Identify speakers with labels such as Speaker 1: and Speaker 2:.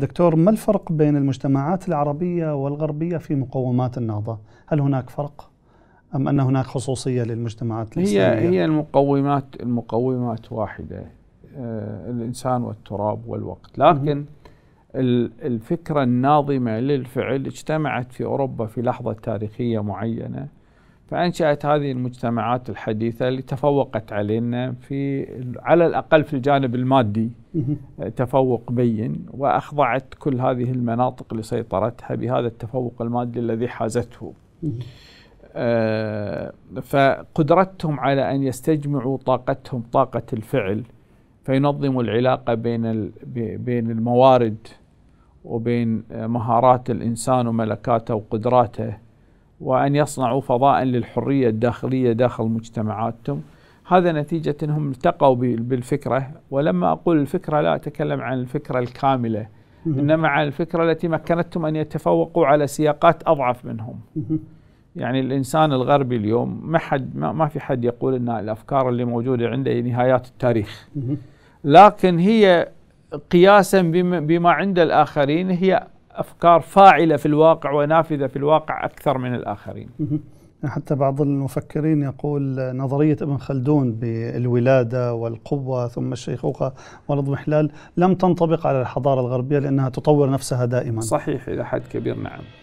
Speaker 1: دكتور ما الفرق بين المجتمعات العربية والغربية في مقومات النهضة؟ هل هناك فرق؟ أم أن هناك خصوصية للمجتمعات الإسلامية؟ هي
Speaker 2: هي المقومات المقومات واحدة آه، الإنسان والتراب والوقت لكن الفكرة الناظمة للفعل اجتمعت في أوروبا في لحظة تاريخية معينة فأنشأت هذه المجتمعات الحديثة اللي تفوقت علينا في على الأقل في الجانب المادي تفوق بين وأخضعت كل هذه المناطق لسيطرتها بهذا التفوق المادي الذي حازته آه فقدرتهم على أن يستجمعوا طاقتهم طاقة الفعل فينظموا العلاقة بين بين الموارد وبين آه، مهارات الإنسان وملكاته وقدراته وأن يصنعوا فضاء للحرية الداخلية داخل مجتمعاتهم هذا نتيجة أنهم التقوا بالفكرة ولما أقول الفكرة لا أتكلم عن الفكرة الكاملة إنما عن الفكرة التي مكنتهم أن يتفوقوا على سياقات أضعف منهم يعني الإنسان الغربي اليوم ما حد ما, في حد يقول أن الأفكار اللي موجودة عنده نهايات التاريخ لكن هي قياسا بما عند الآخرين هي افكار فاعله في الواقع ونافذه في الواقع اكثر من الاخرين.
Speaker 1: حتى بعض المفكرين يقول نظريه ابن خلدون بالولاده والقوه ثم الشيخوخه والاضمحلال لم تنطبق على الحضاره الغربيه لانها تطور نفسها دائما. صحيح الى حد كبير نعم.